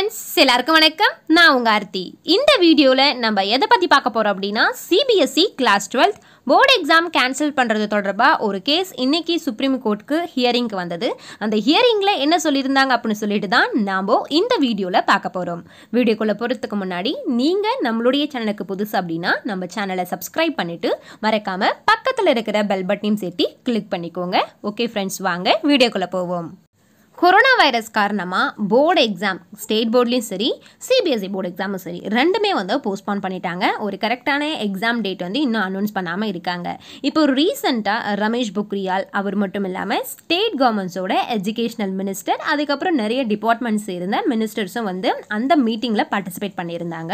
friends எல்லாருக்கும் வணக்கம் நான் உங்கள் ஆர்த்தி இந்த வீடியோவில் நம்ம எதை பற்றி பார்க்க போகிறோம் அப்படின்னா CBSE class twelfth board exam cancel பண்ணுறது தொடர்பாக ஒரு கேஸ் இன்றைக்கி சுப்ரீம் கோர்ட்டுக்கு ஹியரிங்க்கு வந்தது அந்த ஹியரிங்கில் என்ன சொல்லியிருந்தாங்க அப்படின்னு சொல்லிட்டு தான் நாம் இந்த வீடியோவில் பார்க்க போகிறோம் வீடியோக்குள்ளே போகிறதுக்கு முன்னாடி நீங்கள் நம்மளுடைய சேனலுக்கு புதுசு அப்படின்னா நம்ம சேனலை சப்ஸ்கிரைப் பண்ணிவிட்டு மறக்காமல் பக்கத்தில் இருக்கிற பெல் பட்டனையும் சேர்த்து கிளிக் பண்ணிக்கோங்க ஓகே ஃப்ரெண்ட்ஸ் வாங்க வீடியோக்குள்ளே போவோம் கொரோனா வைரஸ் காரணமாக போர்டு எக்ஸாம் ஸ்டேட் போர்ட்லேயும் சரி சிபிஎஸ்சி போர்டு எக்ஸாமும் சரி ரெண்டுமே வந்து போஸ்ட்போன் பண்ணிட்டாங்க ஒரு கரெக்டான எக்ஸாம் டேட் வந்து இன்னும் அனௌன்ஸ் பண்ணாமல் இருக்காங்க இப்போ ரீசெண்டாக ரமேஷ் பொக்ரியால் அவர் மட்டும் இல்லாமல் ஸ்டேட் கவர்மெண்ட்ஸோட எஜுகேஷனல் மினிஸ்டர் அதுக்கப்புறம் நிறைய டிபார்ட்மெண்ட்ஸ் இருந்த மினிஸ்டர்ஸும் வந்து அந்த மீட்டிங்கில் பார்ட்டிசிபேட் பண்ணியிருந்தாங்க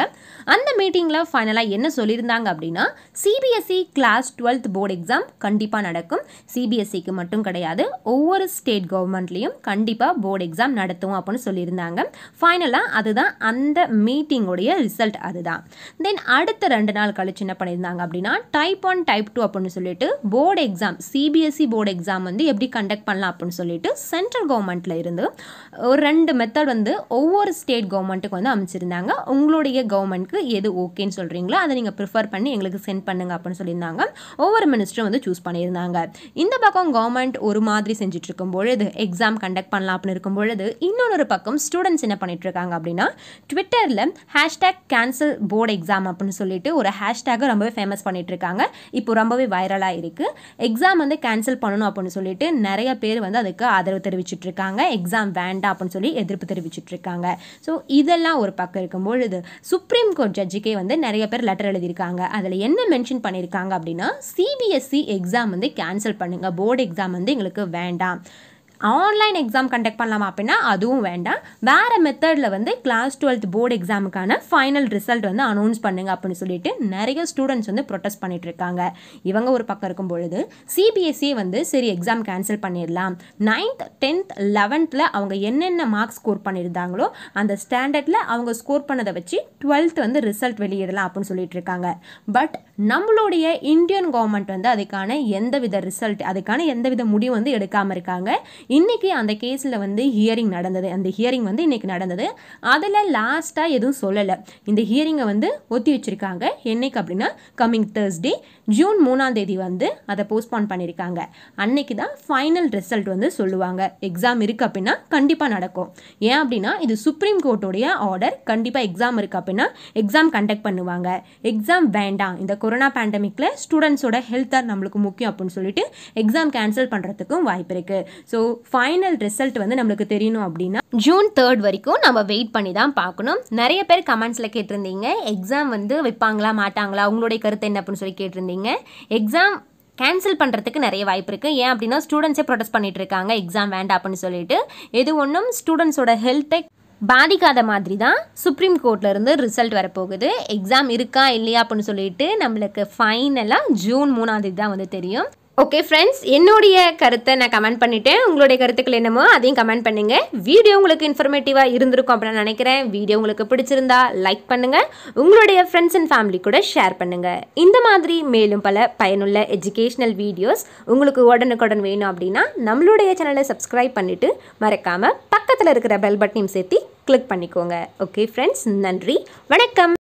அந்த மீட்டிங்கில் ஃபைனலாக என்ன சொல்லியிருந்தாங்க அப்படின்னா CBSE class twelfth board exam கண்டிப்பாக நடக்கும் சிபிஎஸ்சிக்கு மட்டும் கிடையாது ஒவ்வொரு ஸ்டேட் கவர்மெண்ட்லேயும் கண்டிப்பாக கண்டிப்பாக போர்டு எக்ஸாம் நடத்தும் அப்படின்னு சொல்லியிருந்தாங்க ஃபைனலாக அதுதான் அந்த மீட்டிங்கோடைய ரிசல்ட் அதுதான் தென் அடுத்த ரெண்டு நாள் கழிச்சு என்ன பண்ணியிருந்தாங்க அப்படின்னா டைப் ஒன் டைப் டூ அப்படின்னு சொல்லிட்டு board exam CBSE board exam வந்து எப்படி கண்டக்ட் பண்ணலாம் அப்படின்னு சொல்லிட்டு சென்ட்ரல் கவர்மெண்ட்டில் இருந்து ஒரு ரெண்டு மெத்தட் வந்து ஒவ்வொரு ஸ்டேட் கவர்மெண்ட்டுக்கு வந்து அமைச்சிருந்தாங்க உங்களுடைய கவர்மெண்ட்க்கு எது ஓகேன்னு சொல்கிறீங்களோ அதை நீங்கள் ப்ரிஃபர் பண்ணி எங்களுக்கு சென்ட் பண்ணுங்க அப்படின்னு சொல்லியிருந்தாங்க ஒவ்வொரு மினிஸ்டரும் வந்து சூஸ் பண்ணியிருந்தாங்க இந்த பக்கம் கவர்மெண்ட் ஒரு மாதிரி செஞ்சுட்டு இருக்கும்பொழுது எக்ஸாம் கண்டக்ட் பண்ண பண்ணலாம் அப்படின்னு இருக்கும் பொழுது இன்னொரு பக்கம் ஸ்டூடெண்ட்ஸ் என்ன பண்ணிட்டு இருக்காங்க அப்படின்னா ட்விட்டரில் ஹேஷ்டேக் கேன்சல் போர்டு எக்ஸாம் அப்படின்னு சொல்லிட்டு ஒரு ஹேஷ்டேக்கை ரொம்பவே ஃபேமஸ் பண்ணிட்டு இருக்காங்க இப்போ ரொம்பவே வைரலாக இருக்கு எக்ஸாம் வந்து கேன்சல் பண்ணணும் அப்படின்னு சொல்லிட்டு நிறைய பேர் வந்து அதுக்கு ஆதரவு தெரிவிச்சுட்டு இருக்காங்க எக்ஸாம் வேண்டாம் அப்படின்னு சொல்லி எதிர்ப்பு தெரிவிச்சுட்டு இருக்காங்க ஸோ இதெல்லாம் ஒரு பக்கம் இருக்கும்பொழுது சுப்ரீம் கோர்ட் ஜட்ஜுக்கே வந்து நிறைய பேர் லெட்டர் எழுதியிருக்காங்க அதில் என்ன மென்ஷன் பண்ணியிருக்காங்க அப்படின்னா சிபிஎஸ்சி எக்ஸாம் e வந்து கேன்சல் பண்ணுங்கள் போர்டு எக்ஸாம் வந்து எங்களுக்கு வேண்டாம் ஆன்லைன் எக்ஸாம் கண்டக்ட் பண்ணலாமா அப்படின்னா அதுவும் வேண்டாம் வேறு மெத்தடில் வந்து கிளாஸ் டுவெல்த் போர்டு எக்ஸாமுக்கான ஃபைனல் ரிசல்ட் வந்து அனௌன்ஸ் பண்ணுங்க அப்படின்னு சொல்லிட்டு நிறைய ஸ்டூடெண்ட்ஸ் வந்து ப்ரொட்டஸ்ட் பண்ணிகிட்ருக்காங்க இவங்க ஒரு பக்கம் இருக்கும் பொழுது சிபிஎஸ்சி e வந்து சரி எக்ஸாம் கேன்சல் பண்ணிடலாம் நைன்த் டென்த் லெவன்த்தில் அவங்க என்னென்ன மார்க்ஸ் ஸ்கோர் பண்ணியிருந்தாங்களோ அந்த ஸ்டாண்டர்டில் அவங்க ஸ்கோர் பண்ணதை வச்சு டுவெல்த் வந்து ரிசல்ட் வெளியிடலாம் அப்படின்னு சொல்லிட்டு இருக்காங்க பட் நம்மளுடைய இந்தியன் கவர்மெண்ட் வந்து அதுக்கான எந்தவித ரிசல்ட் அதுக்கான எந்தவித முடிவு வந்து எடுக்காமல் இருக்காங்க இன்றைக்கி அந்த கேஸில் வந்து ஹியரிங் நடந்தது அந்த ஹியரிங் வந்து இன்றைக்கி நடந்தது அதில் லாஸ்ட்டாக எதுவும் சொல்லலை இந்த ஹியரிங்கை வந்து ஒத்தி வச்சுருக்காங்க என்றைக்கு அப்படின்னா கம்மிங் தேர்ஸ்டே ஜூன் மூணாம் தேதி வந்து அதை போஸ்ட்பான் பண்ணியிருக்காங்க அன்னைக்கு தான் ஃபைனல் ரிசல்ட் வந்து சொல்லுவாங்க எக்ஸாம் இருக்குது அப்படின்னா கண்டிப்பாக நடக்கும் ஏன் அப்படின்னா இது சுப்ரீம் கோர்ட்டுடைய ஆர்டர் கண்டிப்பாக எக்ஸாம் இருக்குது அப்படின்னா எக்ஸாம் கண்டக்ட் பண்ணுவாங்க எக்ஸாம் வேண்டாம் இந்த கொரோனா பேண்டமிக்கில் ஸ்டூடெண்ட்ஸோட ஹெல்த்தாக நம்மளுக்கு முக்கியம் அப்படின்னு சொல்லிட்டு எக்ஸாம் கேன்சல் பண்ணுறதுக்கும் வாய்ப்பு இருக்குது ஸோ ஃபைனல் ரிசல்ட் வந்து நம்மளுக்கு தெரியணும் அப்படின்னா ஜூன் தேர்ட் வரைக்கும் நம்ம வெயிட் பண்ணி தான் பார்க்கணும் நிறைய பேர் கமெண்ட்ஸில் கேட்டிருந்தீங்க எக்ஸாம் வந்து வைப்பாங்களா மாட்டாங்களா அவங்களுடைய கருத்து என்ன அப்படின்னு சொல்லி கேட்டிருந்தீங்க எக்ஸாம் கேன்சல் பண்ணுறதுக்கு நிறைய வாய்ப்பு இருக்குது ஏன் அப்படின்னா ஸ்டூடெண்ட்ஸே ப்ரொடெஸ்ட் பண்ணிட்டு இருக்காங்க எக்ஸாம் வேண்டாம் அப்படின்னு சொல்லிட்டு எது ஒன்றும் ஸ்டூடெண்ட்ஸோட ஹெல்த்தை பாதிக்காத மாதிரி தான் சுப்ரீம் கோர்ட்லேருந்து ரிசல்ட் வரப்போகுது எக்ஸாம் இருக்கா இல்லையா அப்படின்னு சொல்லிட்டு நம்மளுக்கு ஃபைனலாக ஜூன் மூணாந்தேதி தான் வந்து தெரியும் ஓகே ஃப்ரெண்ட்ஸ் என்னுடைய கருத்தை நான் கமெண்ட் பண்ணிட்டேன் உங்களுடைய கருத்துக்கள் என்னமோ அதையும் கமெண்ட் பண்ணுங்கள் வீடியோ உங்களுக்கு இன்ஃபர்மேட்டிவாக இருந்திருக்கும் அப்படின்னு நினைக்கிறேன் வீடியோ உங்களுக்கு பிடிச்சிருந்தா லைக் பண்ணுங்கள் உங்களுடைய ஃப்ரெண்ட்ஸ் அண்ட் ஃபேமிலி கூட ஷேர் பண்ணுங்கள் இந்த மாதிரி மேலும் பல பயனுள்ள எஜுகேஷ்னல் வீடியோஸ் உங்களுக்கு உடனுக்குடன் வேணும் அப்படின்னா நம்மளுடைய சேனலை சப்ஸ்கிரைப் பண்ணிவிட்டு மறக்காமல் பக்கத்தில் இருக்கிற பெல் பட்டனையும் சேர்த்து கிளிக் பண்ணிக்கோங்க ஓகே ஃப்ரெண்ட்ஸ் நன்றி வணக்கம்